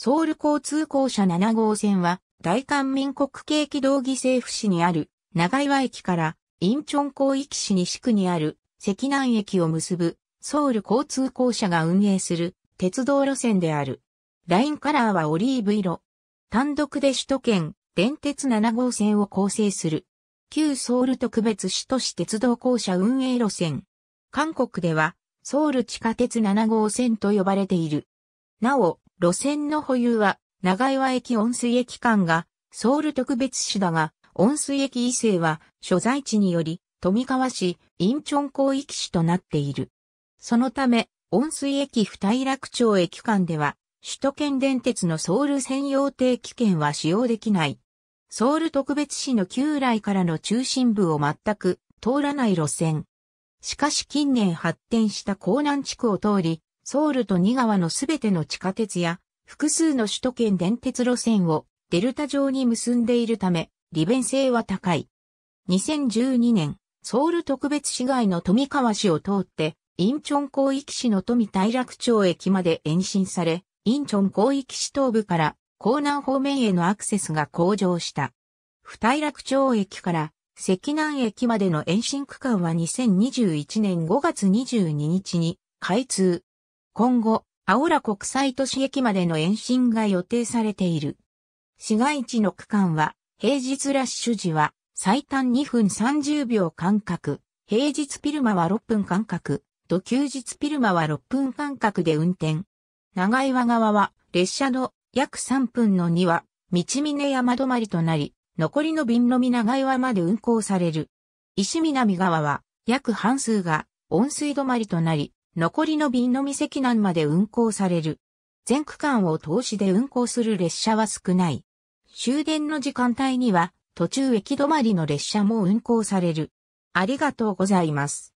ソウル交通公社7号線は、大韓民国系機動義政府市にある、長岩駅から、インチョン広域市西区にある、石南駅を結ぶ、ソウル交通公社が運営する、鉄道路線である。ラインカラーはオリーブ色。単独で首都圏、電鉄7号線を構成する。旧ソウル特別市都市鉄道公社運営路線。韓国では、ソウル地下鉄7号線と呼ばれている。なお、路線の保有は、長岩駅温水駅間が、ソウル特別市だが、温水駅伊勢は、所在地により、富川市、インチョン広域市となっている。そのため、温水駅二井楽町駅間では、首都圏電鉄のソウル専用定期券は使用できない。ソウル特別市の旧来からの中心部を全く通らない路線。しかし近年発展した江南地区を通り、ソウルとニ川のすべての地下鉄や、複数の首都圏電鉄路線をデルタ上に結んでいるため、利便性は高い。2012年、ソウル特別市街の富川市を通って、インチョン広域市の富大楽町駅まで延伸され、インチョン広域市東部から江南方面へのアクセスが向上した。不大楽町駅から石南駅までの延伸区間は2021年5月22日に開通。今後、青浦国際都市駅までの延伸が予定されている。市街地の区間は、平日ラッシュ時は最短2分30秒間隔、平日ピルマは6分間隔、と休日ピルマは6分間隔で運転。長岩側は列車の約3分の2は、道峰山止まりとなり、残りの瓶のみ長岩まで運行される。石南側は、約半数が温水止まりとなり、残りの便のみ機南まで運行される。全区間を通しで運行する列車は少ない。終電の時間帯には途中駅止まりの列車も運行される。ありがとうございます。